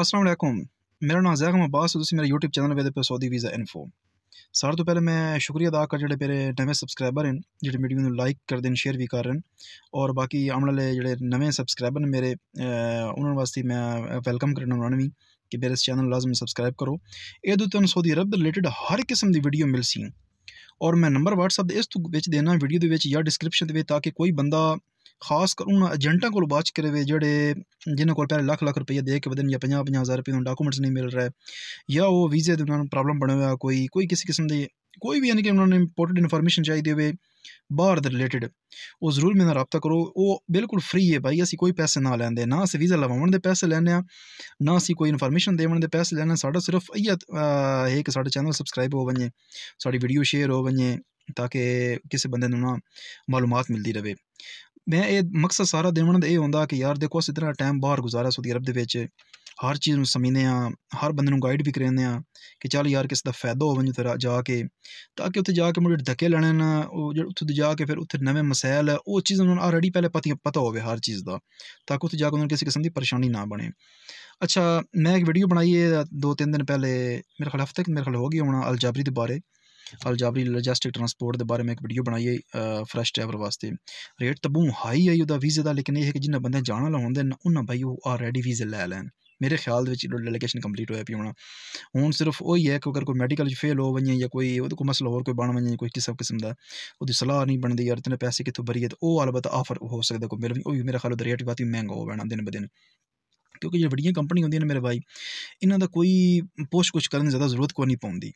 असलम मेरा नाम जैगम अब्बास है मेरे यूट्यूब चैनल वेद पर सऊदी वीज़ा इनफो सारे तो पहले मैं शुक्रिया अदा कर जो मेरे नवे सबसक्राइबर हैं जो वीडियो में लाइक कर दें शेयर भी कर रहे हैं और बाकी आने वाले जो नवे सबसक्राइबर ने मेरे उन्होंने वास्ते मैं वेलकम करना उन्होंने भी कि मेरे इस चैनल लाजम सबसक्राइब करो ये तुम सऊदी अरब रिलेटेड हर किस्म की वीडियो मिल सी और मैं नंबर व्हाट्सएप इस देना वीडियो के या डिस्क्रिप्शन के ताकि कोई बंदा खासकर उन्होंने एजेंटा को बाच करे हुए जोड़े जिन्होंने को पहले लख लख रुपया दे के बदन या पाँह पाँह हज़ार रुपये डॉक्यूमेंट्स नहीं मिल रहा है या वो वीज़े उन्होंने प्रॉब्लम बने हुआ कोई कोई किसी किस्म की कोई भी यानी कि उन्होंने इंपोर्टेंट इन्फॉर्मेशन चाहिए हुए बाहर दे रिलेटिड वो जरूर मेरे रबता करो वो बिल्कुल फ्री है भाई असं कोई पैसे ना लैंदे ना अस वीज़ा लवाण के पैसे लैने ना असं कोई इन्फॉर्मेशन देवन के पैसे लैने सा सिर्फ इयै है कि चैनल सबसक्राइब हो वे साड़ी वीडियो शेयर हो वे ताकि किसी बंद ना मालूम मिलती रहे ਮੈਂ ਇਹ ਮਕਸਦ ਸਾਰਾ ਦੇਵਣ ਦਾ ਇਹ ਹੁੰਦਾ ਕਿ ਯਾਰ ਦੇਖੋ ਅਸੀਂ ਤਰ੍ਹਾਂ ਟਾਈਮ ਬਾਹਰ ਗੁਜ਼ਾਰਿਆ ਸਾਊਦੀ ਅਰਬ ਦੇ ਵਿੱਚ ਹਰ ਚੀਜ਼ ਨੂੰ ਸਮਝਦੇ ਆ ਹਰ ਬੰਦੇ ਨੂੰ ਗਾਈਡ ਵੀ ਕਰਦੇ ਆ ਕਿ ਚੱਲ ਯਾਰ ਕਿਸ ਦਾ ਫਾਇਦਾ ਹੋਵੇ ਜਿਹੜਾ ਜਾ ਕੇ ਤਾਂ ਕਿ ਉੱਥੇ ਜਾ ਕੇ ਮੁੜੇ ਧੱਕੇ ਲੈਣੇ ਨਾ ਉਹ ਜਿਹੜਾ ਉੱਥੇ ਜਾ ਕੇ ਫਿਰ ਉੱਥੇ ਨਵੇਂ ਮਸਾਇਲ ਹੈ ਉਹ ਚੀਜ਼ ਉਹਨਾਂ ਨੂੰ ਆਲਰੇਡੀ ਪਹਿਲੇ ਪਤੀ ਪਤਾ ਹੋਵੇ ਹਰ ਚੀਜ਼ ਦਾ ਤਾਂ ਕਿ ਉੱਥੇ ਜਾ ਕੇ ਉਹਨਾਂ ਨੂੰ ਕਿਸੇ ਕਿਸਮ ਦੀ ਪਰੇਸ਼ਾਨੀ ਨਾ ਬਣੇ ਅੱਛਾ ਮੈਂ ਇੱਕ ਵੀਡੀਓ ਬਣਾਈ ਹੈ ਦੋ ਤਿੰਨ ਦਿਨ ਪਹਿਲੇ ਮੇਰੇ ਖਿਲਾਫ ਤੱਕ ਮੇਰੇ ਖਿਲਾਫ ਹੋ ਗਈ ਹੋਣਾ ਅਲਜਾਬਰੀ ਦੇ ਬਾਰੇ अलजाबरी लॉजिस्टिक ट्रांसपोर्ट के बारे में एक वीडियो बनाई है फ्रैश ड्राइवर वास्ते रेट तो तब्बू हाई है ओह्दा वीज़े का लेकिन यह है कि जिन्हें बंदे जाने ला होंदे न भाई ओह् ऑलरेडी वीज़े लै लैन मेरे ख्याल डेलीगेशन कंप्लीट होया पी होना हूँ सिर्फ वो है कि अगर कोई मेडिकल फेल हो वजे या कोई वो मसला होर कोई बन वजे कोई किसम किस्म का वो सलाह नहीं बनती यार तेने पैसे कितों भरी है तो वह अलबत्त ऑफर हो सकता कोई मिल भी मेरा ख्याल रेट बहुत ही महंगा हो पैना दिन ब दिन क्योंकि जो बड़िया कंपनी होंदियां ने मेरे भाई इन्हों का कोई पोस्ट कुछ करने की ज़्यादा जरूरत को नहीं पौंदी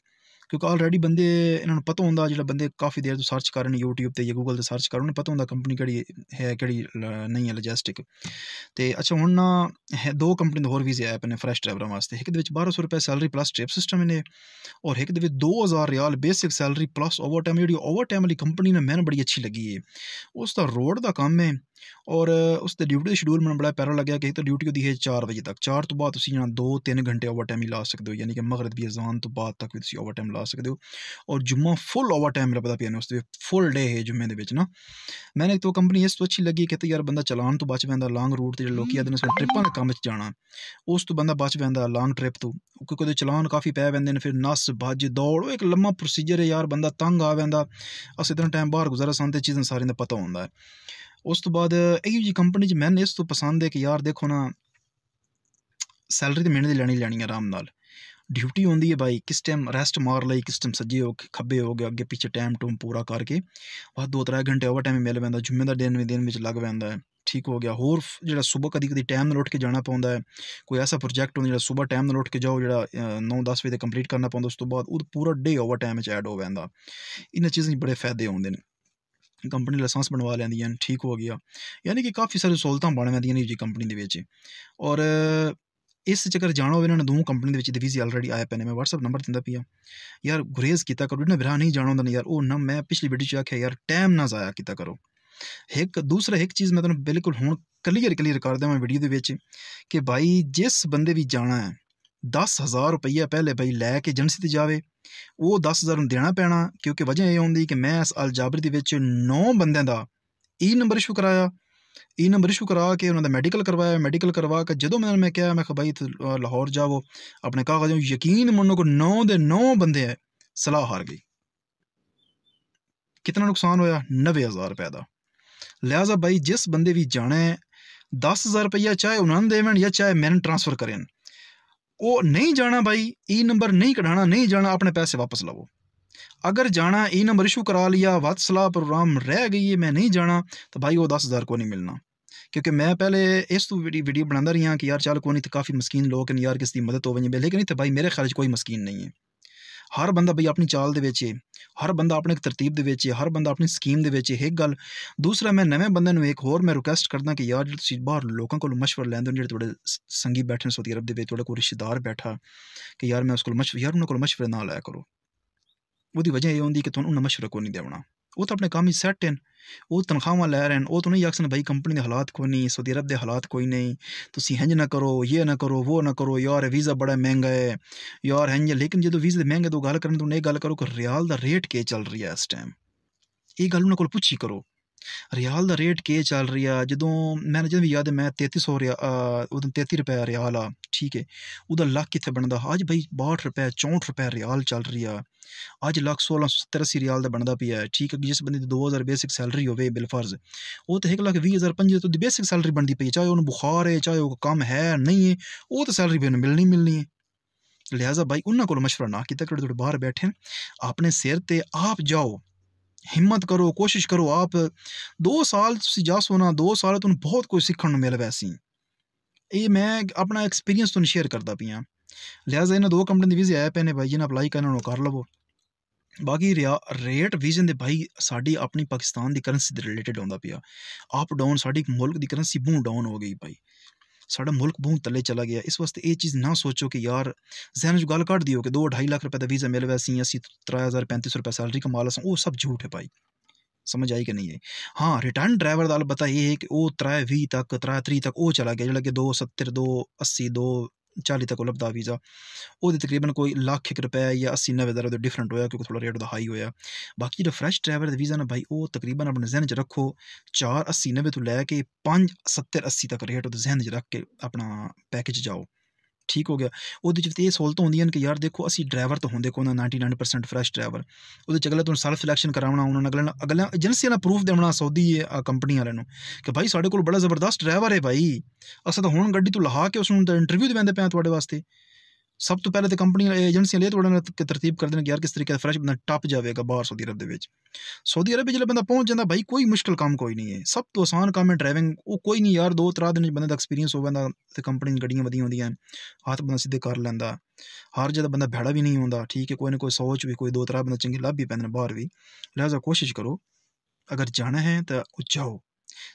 ਕਿਉਂਕਿ ਆਲਰੇਡੀ ਬੰਦੇ ਇਹਨਾਂ ਨੂੰ ਪਤਾ ਹੁੰਦਾ ਜਿਹੜਾ ਬੰਦੇ ਕਾਫੀ ਦੇਰ ਤੋਂ ਸਰਚ ਕਰ ਰਹੇ ਨੇ YouTube ਤੇ ਜਾਂ Google ਤੇ ਸਰਚ ਕਰ ਰਹੇ ਨੇ ਪਤਾ ਹੁੰਦਾ ਕੰਪਨੀ ਕਿਹੜੀ ਹੈ ਕਿਹੜੀ ਨਹੀਂ ਹੈ ਲੌਜਿਸਟਿਕ ਤੇ ਅੱਛਾ ਹੁਣ ਨਾ ਦੋ ਕੰਪਨੀ ਦੇ ਹੋਰ ਵੀਜ਼ੇ ਆਏ ਆਪਣੇ ਫਰੈਸ਼ ਡਰਾਈਵਰਾਂ ਵਾਸਤੇ ਇੱਕ ਦੇ ਵਿੱਚ 1200 ਰੁਪਏ ਸੈਲਰੀ ਪਲੱਸ ਟ੍ਰਿਪ ਸਿਸਟਮ ਨੇ ਔਰ ਇੱਕ ਦੇ ਵਿੱਚ 2000 riyal basic salary plus overtime ਜਿਹੜੀ ਓਵਰਟਾਈਮ ਵਾਲੀ ਕੰਪਨੀ ਨੇ ਮੈਨੂੰ ਬੜੀ ਅੱਛੀ ਲੱਗੀ ਹੈ ਉਸ ਦਾ ਰੋਡ ਦਾ ਕੰਮ ਹੈ ਔਰ ਉਸ ਦੇ ਡਿਊਟੀ ਦਾ ਸ਼ਡਿਊਲ ਮੈਨੂੰ ਬੜਾ ਪਿਆਰਾ ਲੱਗਿਆ ਕਿ ਤਾਂ ਡਿਊਟੀ ਉਹਦੀ ਹੈ 4 ਵਜੇ ਤੱਕ 4 ਤੋਂ ਬਾਅਦ ਤੁਸੀਂ ਜਣਾ 2-3 ਘੰਟੇ ਓਵਰਟਾਈਮ ਹੀ ਲਾ ਸਕਦੇ ਹੋ ਯਾਨੀ ਕਿ ਮਗਰਬ ਦੀ ਅਜ਼ਾਨ ਤੋਂ ਬਾਅਦ ਤੱਕ ਵੀ ਤੁਸੀਂ ਓਵਰਟਾਈਮ ਲਾ ਸਕਦੇ ਹੋ ਔਰ ਜੁਮਾ ਫੁੱਲ ਓਵਰਟਾਈਮ ਰੱਬਦਾ ਪਿਆ ਨੇ ਉਸ ਦੇ ਫੁੱਲ ਡੇ ਹੈ ਜੁਮੇ ਦੇ ਵਿੱਚ ਨਾ ਮੈਨੂੰ ਇੱਕ ਤੋਂ ਕੰਪਨੀ ਇਸ ਤੋਂ ਅੱਛੀ ਲੱਗੀ ਕਿ ਤਾਂ ਯਾਰ ਬੰਦਾ ਚਲਾਨ ਤੋਂ ਬਚ ਪੈਂਦਾ ਲੌਂਗ ਰੂਟ ਤੇ ਜਿਹੜੇ ਲੋਕੀ ਆਦੇ ਨੇ ਸੋ ਟ੍ਰਿਪਾਂ ਦੇ ਕੰਮ 'ਚ ਜਾਣਾ ਉਸ ਤੋਂ ਬੰਦਾ ਬਚ ਪੈਂਦਾ ਲੌਂਗ ਟ੍ਰਿਪ ਤੋਂ ਕਿਉਂਕਿ ਉਹਦੇ ਚਲਾਨ ਕਾਫੀ ਪੈ ਪੈਂਦੇ ਨੇ ਫਿਰ ਨਸ ਭੱਜ ਦੌੜ ਉਹ ਇੱਕ ਲੰਮਾ ਪ੍ਰੋਸੀਜਰ ਹੈ ਯਾਰ ਬੰਦਾ ਤੰਗ ਆ ਪੈਂਦਾ ਅਸੀਂ ਇਤਨਾ ਟਾਈਮ ਬਾਹਰ ਗੁਜ਼ਾਰਾ ਸੰਦੇ ਚੀਜ਼ਾਂ ਸਾਰੀਆਂ ਦਾ ਪਤਾ ਹੁੰਦਾ ਹੈ ਉਸ ਤੋਂ ਬਾਅਦ ਇਹੋ ਜੀ ਕੰਪਨੀ 'ਚ ਮੈਨੂੰ ਇਸ ਤੋਂ ਪਸੰਦ ਹੈ ਕਿ ਯਾਰ ਦੇਖੋ ਨਾ ਸੈਲਰੀ ਤੇ ਮਹੀਨੇ ਦੀ ਲੈਣੀ ਲੈਣੀ ਆਰਾਮ ਨਾਲ ਡਿਊਟੀ ਹੁੰਦੀ ਹੈ ਬਾਈ ਕਿਸ ਟਾਈਮ ਰੈਸਟ ਮਾਰ ਲਈ ਕਿਸ ਟਾਈਮ ਸੱਜੇ ਹੋ ਕੇ ਖੱਬੇ ਹੋ ਗਏ ਅੱਗੇ ਪਿੱਛੇ ਟਾਈਮ ਟੂਮ ਪੂਰਾ ਕਰਕੇ ਬਾਅਦ ਦੋ ਤਰ੍ਹਾਂ ਘੰਟੇ ਓਵਰ ਟਾਈਮ ਮਿਲ ਪੈਂਦਾ ਜੁਮੇ ਦਾ ਦਿਨ ਵੀ ਦਿਨ ਵਿੱਚ ਲੱਗ ਪੈਂਦਾ ਹੈ ਠੀਕ ਹੋ ਗਿਆ ਹੋਰ ਜਿਹੜਾ ਸਵੇਰ ਕਦੀ ਕਦੀ ਟਾਈਮ ਨਾਲ ਉੱਠ ਕੇ ਜਾਣਾ ਪੈਂਦਾ ਹੈ ਕੋਈ ਐਸਾ ਪ੍ਰੋਜੈਕਟ ਹੁੰਦਾ ਜਿਹੜਾ ਸਵੇਰ ਟਾਈਮ ਨਾਲ ਉੱਠ ਕੇ ਜਾਓ ਜਿਹੜਾ 9-10 ਵਜੇ ਤੱਕ ਕੰਪਲੀਟ ਕਰਨਾ ਪੈਂਦਾ ਉਸ ਤੋਂ ਬਾਅਦ ਉਹ ਪੂਰਾ ਡੇ ਓਵਰ ਟਾਈਮ ਵਿੱਚ ਐਡ ਹੋ ਜਾਂਦਾ ਇਹਨਾਂ ਚੀਜ਼ਾਂ ਦੇ ਬੜੇ ਫਾਇਦੇ ਹੁੰਦੇ ਨੇ ਕੰਪਨੀ ਲਾਇਸੈਂਸ ਬਣਵਾ ਲੈਂਦੀਆਂ ਨੇ ਠੀਕ ਹੋ ਗਿਆ ਯਾਨੀ ਕਿ ਕਾਫੀ ਸਾਰੇ ਸਹੂਲਤਾਂ ਬਣ ਜਾਂਦੀਆਂ ਨੇ ਜੀ ਕੰਪਨੀ ਦੇ ਵਿੱਚ ਔਰ ਇਸ ਚੱਕਰ ਜਾਣਾ ਹੋਵੇ ਨਾ ਦੋ ਕੰਪਨੀ ਦੇ ਵਿੱਚ ਡਿਵੀਜ਼ੀ ਆਲਰੇਡੀ ਆਇਆ ਪੈਨੇ ਮੈਂ WhatsApp ਨੰਬਰ ਦਿੰਦਾ ਪਿਆ ਯਾਰ ਗੁਰੇਜ਼ ਕੀਤਾ ਕਰੋ ਨਾ ਵਿਰਾ ਨਹੀਂ ਜਾਣਾ ਹੁੰਦਾ ਨਾ ਯਾਰ ਉਹ ਨਾ ਮੈਂ ਪਿਛਲੀ ਵੀਡੀਓ ਚ ਆਖਿਆ ਯਾਰ ਟਾਈਮ ਨਾ ਜ਼ਾਇਆ ਕੀਤਾ ਕਰੋ ਇੱਕ ਦੂਸਰਾ ਇੱਕ ਚੀਜ਼ ਮੈਂ ਤੁਹਾਨੂੰ ਬਿਲਕੁਲ ਹੁਣ ਕਲੀਅਰ ਕਲੀਅਰ ਕਰ ਦਵਾਂ ਵੀਡੀਓ ਦੇ ਵਿੱਚ ਕਿ ਭਾਈ ਜਿਸ ਬੰਦੇ ਵੀ ਜਾਣਾ ਹੈ 10000 ਰੁਪਈਆ ਪਹਿਲੇ ਬਈ ਲੈ ਕੇ ਏਜੰਸੀ ਤੇ ਜਾਵੇ ਉਹ 10000 ਨੂੰ ਦੇਣਾ ਪੈਣਾ ਕਿਉਂਕਿ ਵਜ੍ਹਾ ਇਹ ਹੁੰਦੀ ਕਿ ਮੈਂ ਇਸ ਅਲਜਾਬਰੀ ਦੇ ਵਿੱਚ 9 ਬੰਦਿਆਂ ਦਾ ਈ ਨੰਬਰ ਇਸ਼ੂ ਕਰਾਇਆ ਈ ਨੰਬਰ ਇਸ਼ੂ ਕਰਾ ਕੇ ਉਹਨਾਂ ਦਾ ਮੈਡੀਕਲ ਕਰਵਾਇਆ ਮੈਡੀਕਲ ਕਰਵਾ ਕੇ ਜਦੋਂ ਮੈਂ ਮੈਂ ਕਿਹਾ ਮੈਂ ਕਿ ਲਾਹੌਰ ਜਾਵੋ ਆਪਣੇ ਕਾਗਜ਼ਾਂ ਨੂੰ ਯਕੀਨ ਮੰਨੋ ਕਿ 9 ਦੇ 9 ਬੰਦੇ ਐ ਸਲਾਹ ਹਾਰ ਗਈ ਕਿੰਨਾ ਨੁਕਸਾਨ ਹੋਇਆ 90000 ਰੁਪਏ ਦਾ ਲਿਆਜ਼ਾ ਭਾਈ ਜਿਸ ਬੰਦੇ ਵੀ ਜਾਣਾ ਹੈ 10000 ਰੁਪਇਆ ਚਾਹੇ ਉਹਨਾਂ ਨੂੰ ਦੇਵਣ ਜਾਂ ਚਾਹੇ ਮੈਨੂੰ ਟ੍ਰਾਂਸਫਰ ਕਰੇਨ वो नहीं जाना भाई ई नंबर नहीं कढ़ाना नहीं जाना अपने पैसे वापस लवो अगर जाना ई नंबर इशू करा लिया वत्सला प्रोग्राम रह गई है मैं नहीं जाना तो भाई वो दस हज़ार को नहीं मिलना क्योंकि मैं पहले इस तू वीडियो बना रही हाँ कि यार चल कौन नहीं तो काफ़ी मस्किन लोग यार किसी मदद हो गई लेकिन इतने भाई मेरे ख्याल कोई मस्किन नहीं है हर बंदा बी अपनी चाल के हर बंदा अपने एक तरतीब के हर बंदा अपनी स्कीम के एक गल दूसरा मैं नवे बंद एक होर मैं रिक्वेस्ट करता कि यार जो बहुत लोगों को मशवर लेंद हो जो संगी बैठे सऊदी अरब थोड़े को रिश्तेदार बैठा कि यार मैं उस को मशवर यार उन्होंने को मशवरे ना लाया करो वो वजह यह होंगी कि तुम उन्हें मशवरा को नहीं देना वो तो अपने काम ही सैट हैं वो तनख्वाह लै रहे हैं वो तो नहीं आख सकते भाई कंपनी के हालात कोई नहीं सऊदी अरब के हालात कोई नहीं तुम हंज ना करो ये ना करो वो ना करो यार वीज़ा बड़ा महंगा है यार हंज लेकिन जो वीज़े महंगे तो गल करें तो नहीं गल करो कि रियाल का रेट के चल रहा है इस टाइम ये गल उन्होंने को पुछी करो रियाल दा रेट केह् चल रेहा जदूं मैनें जदूं मिगी में तेती सौ उदूं तेती रपेऽ रियाल हा ठीक ऐ ओह्दा लक्ख इत्थै बनदा हा अज्ज भाई बाट रपेऽ चौंठ रपेऽ रियाल चल रेहा अज्ज लक्ख सोलां सौ सत्तर अस्सी रियाल दा बनदा पेआ ऐ ठीक ऐ जिस बंदे दी दो हज़ार बेसिक सैलरी होवे बिलफर्ज ओह् ते इक लक्ख बीह् हज़ार पं'जी ओह्दी बेसिक सैलरी बनदी पेई चाहे उ'नें बुखार ऐ चाहे ओह् कम्म है नेईं ऐ ओह् ते सैलरी उ'नें मिलनी मिलनी ऐ लिहाजा भाई उ'नें कोला मशवरा ना कीता जेह्ड़े बाहर बैठे न अपने सिर आप जाओ ਹਿੰਮਤ ਕਰੋ ਕੋਸ਼ਿਸ਼ ਕਰੋ ਆਪ 2 ਸਾਲ ਤੁਸੀਂ ਜਾ ਸੋਨਾ 2 ਸਾਲ ਤੁਹਾਨੂੰ ਬਹੁਤ ਕੁਝ ਸਿੱਖਣ ਨੂੰ ਮਿਲ ਵੈਸੀ ਇਹ ਮੈਂ ਆਪਣਾ ਐਕਸਪੀਰੀਅੰਸ ਤੁਹਾਨੂੰ ਸ਼ੇਅਰ ਕਰਦਾ ਪਿਆ ਲਿਹਾਜ਼ਾ ਇਹਨਾਂ ਦੋ ਕੰਪਨੀ ਦੇ ਵੀਜ਼ੇ ਆਇਆ ਪੈਨੇ ਭਾਈ ਇਹਨਾਂ ਅਪਲਾਈ ਕਰਨ ਨੂੰ ਕਰ ਲਵੋ ਬਾਕੀ ਰੇਟ ਵਿਜ਼ਨ ਦੇ ਭਾਈ ਸਾਡੀ ਆਪਣੀ ਪਾਕਿਸਤਾਨ ਦੀ ਕਰੰਸੀ ਦੇ ਰਿਲੇਟਡ ਆਉਂਦਾ ਪਿਆ ਅਪ ਡਾਊਨ ਸਾਡੀ ਮੁਲਕ ਦੀ ਕਰੰਸੀ ਬੂ ਡਾਊਨ ਹੋ ਗਈ ਭਾਈ साढ़ा मुल्क बहुत तले चला गया इस वास्ते ये चीज़ ना सोचो कि यार जहन गल कट दियो कि दो ढाई लाख रुपए का वीज़ा मिल वैसे अस त्रा हज़ार पैंती सौ रुपये सैलरी कमा असं वो सब झूठ है भाई समझ आई कि नहीं है हाँ रिटर्न ड्राइवर का पता यह है कि वह त्रै भी तक त्रै त्री तक वो चला गया जो कि दो सत्तर दो अस्सी दो चाली तक लभदा वीज़ा वो तकरीबन कोई लख एक रुपए या अस्सी नब्बे दा डिफरेंट होएआ क्योंकि थोह्ड़ा रेट ओह्दा हाई होएआ बाकी जो फ्रैश ट्रैवल दा वीज़ा ना भाई ओह् तकरीबन अपने जहन च रक्खो चार अस्सी नब्बे तो लैके के सत्तर अस्सी तक रेट ओह्दा जैह्न च रख के अपना पैकेज जाओ ਠੀਕ ਹੋ ਗਿਆ ਉਹਦੇ 'ਚ ਤੇ ਇਹ ਸਹੂਲਤਾਂ ਹੁੰਦੀਆਂ ਨੇ ਕਿ ਯਾਰ ਦੇਖੋ ਅਸੀਂ ਡਰਾਈਵਰ ਤਾਂ ਹੁੰਦੇ ਕੋਲ 99% ਫਰੈਸ਼ ਡਰਾਈਵਰ ਉਹਦੇ 'ਚ ਅਗਲਾ ਤੁਹਾਨੂੰ ਸੈਲਫ ਸਿਲੈਕਸ਼ਨ ਕਰਾਉਣਾ ਉਹਨਾਂ ਅਗਲਾ ਅਗਲਾ ਏਜੰਸੀ ਵਾਲਾ ਪ੍ਰੂਫ ਦੇਣਾ ਸਾਊਦੀ ਕੰਪਨੀ ਵਾਲਿਆਂ ਨੂੰ ਕਿ ਭਾਈ ਸਾਡੇ ਕੋਲ ਬੜਾ ਜ਼ਬਰਦਸਤ ਡਰਾਈਵਰ ਹੈ ਭਾਈ ਅਸਾਂ ਤਾਂ ਹੁਣ ਗੱਡੀ ਤੋਂ ਲਹਾ ਕੇ ਉਸ ਨੂੰ ਇੰਟਰਵਿਊ ਦੇਵਾਂਦੇ ਪਿਆ ਤੁਹਾਡੇ ਵਾਸਤੇ ਸਭ ਤੋਂ ਪਹਿਲਾਂ ਤੇ ਕੰਪਨੀ ਏਜੰਸੀਆਂ ਲਈ ਤੁਹਾਡੇ ਨਾਲ ਤਰਤੀਬ ਕਰ ਦੇਣ ਯਾਰ ਕਿਸ ਤਰੀਕੇ ਦਾ ਫਰੈਸ਼ ਬੰਦਾ ਟੱਪ ਜਾਵੇਗਾ ਬਾਹਰ ਸਾਊਦੀ ਅਰਬ ਦੇ ਵਿੱਚ ਸਾਊਦੀ ਅਰਬ ਜਿਹੜਾ ਬੰਦਾ ਪਹੁੰਚ ਜਾਂਦਾ ਭਾਈ ਕੋਈ ਮੁਸ਼ਕਲ ਕੰਮ ਕੋਈ ਨਹੀਂ ਹੈ ਸਭ ਤੋਂ ਆਸਾਨ ਕੰਮ ਹੈ ਡਰਾਈਵਿੰਗ ਉਹ ਕੋਈ ਨਹੀਂ ਯਾਰ ਦੋ ਤਰਾ ਦਿਨ ਵਿੱਚ ਬੰਦੇ ਦਾ ਐਕਸਪੀਰੀਅੰਸ ਹੋ ਜਾਂਦਾ ਤੇ ਕੰਪਨੀ ਦੀਆਂ ਗੱਡੀਆਂ ਵਧੀਆਂ ਹੁੰਦੀਆਂ ਹੱਥ ਬੰਦਾ ਸਿੱਧੇ ਕਰ ਲੈਂਦਾ ਹਰ ਜਗ੍ਹਾ ਬੰਦਾ ਭੈੜਾ ਵੀ ਨਹੀਂ ਹੁੰਦਾ ਠੀਕ ਹੈ ਕੋਈ ਨਾ ਕੋਈ ਸੋਚ ਵੀ ਕੋਈ ਦੋ ਤਰਾ ਬੰਦਾ ਚੰਗੇ ਲੱਭ ਵੀ ਪੈਂਦੇ ਨੇ ਬਾਹਰ ਵੀ ਲਿਹਾਜ਼ਾ ਕੋਸ਼ਿਸ਼ ਕਰੋ ਅਗਰ ਜਾਣਾ ਹੈ ਤਾਂ ਜਾਓ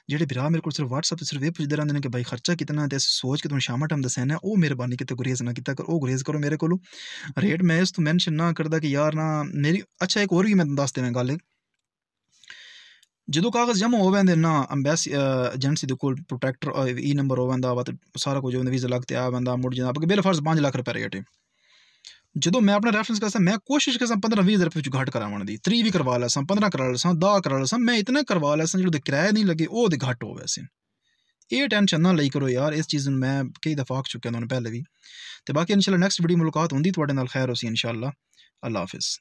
ਜਿਹੜੇ ਵੀਰਾ ਮੇਰੇ ਕੋਲ ਸਿਰਫ WhatsApp ਤੇ ਸਿਰਫ ਇਹ ਪੁੱਛਦੇ ਰਹਿੰਦੇ ਨੇ ਕਿ ਬਾਈ ਖਰਚਾ ਕਿੰਨਾ ਤੇ ਅਸੀਂ ਸੋਚ ਕੇ ਤੁਹਾਨੂੰ ਸ਼ਾਮਾ ਟਾਈਮ ਦੱਸਿਆ ਨਾ ਉਹ ਮਿਹਰਬਾਨੀ ਕਿਤੇ ਗੁਰੇਜ਼ ਨਾ ਕੀਤਾ ਕਰ ਉਹ ਗੁਰੇਜ਼ ਕਰੋ ਮੇਰੇ ਕੋਲੋਂ ਰੇਟ ਮੈਂ ਇਸ ਤੋਂ ਮੈਂਸ਼ਨ ਨਾ ਕਰਦਾ ਕਿ ਯਾਰ ਨਾ ਮੇਰੀ ਅੱਛਾ ਇੱਕ ਹੋਰ ਵੀ ਮੈਂ ਦੱਸ ਦੇਵਾਂ ਗੱਲ ਜਦੋਂ ਕਾਗਜ਼ ਜਮ੍ਹਾਂ ਹੋ ਜਾਂਦੇ ਨਾ ਐਮਬੈਸੀ ਏਜੰਸੀ ਦੇ ਕੋਲ ਪ੍ਰੋਟੈਕਟਰ ਈ ਨੰਬਰ ਹੋ ਜਾਂਦਾ ਵਾ ਤੇ ਸਾਰਾ ਕੁਝ ਉਹਨਾਂ ਵੀਜ਼ਾ ਲੱਗ ਤੇ ਆ ਜਾਂਦਾ ਮੁੜ ਜਾਂਦਾ ਅੱਗੇ ਬਿਲ ਫਰਜ਼ 5 ਲੱਖ ਰੁਪਏ ਰੇਟ ਹੈ ਜਦੋਂ ਮੈਂ ਆਪਣਾ ਰੈਫਰੈਂਸ ਕਰਦਾ ਮੈਂ ਕੋਸ਼ਿਸ਼ ਕਰਦਾ 15 20 ਰੁਪਏ ਵਿੱਚ ਘਾਟ ਕਰਾਉਣ ਦੀ 30 ਵੀ ਕਰਵਾ ਲਸਾਂ 15 ਕਰਾ ਲਸਾਂ 10 ਕਰਾ ਲਸਾਂ ਮੈਂ ਇਤਨਾ ਕਰਵਾ ਲਸਾਂ ਜਿਹੜਾ ਕਿਰਾਇਆ ਨਹੀਂ ਲੱਗੇ ਉਹ ਦੇ ਘਾਟ ਹੋਵੇ ਸੀ ਇਹ ਟੈਨਸ਼ਨ ਨਾ ਲਈ ਕਰੋ ਯਾਰ ਇਸ ਚੀਜ਼ ਨੂੰ ਮੈਂ ਕਈ ਦਫਾ ਆਖ ਚੁੱਕਿਆ ਤੁਹਾਨੂੰ ਪਹਿਲੇ ਵੀ ਤੇ ਬਾਕੀ ਇਨਸ਼ਾਅੱਲਾ ਨੈਕਸਟ ਵੀਡੀਓ ਮੁਲਾਕਾਤ ਹੁੰਦੀ ਤੁਹਾਡੇ ਨਾਲ ਖੈਰ ਹੋਸੀ ਇਨਸ਼ਾਅੱਲਾ ਅੱਲਾ ਹਾਫਿਜ਼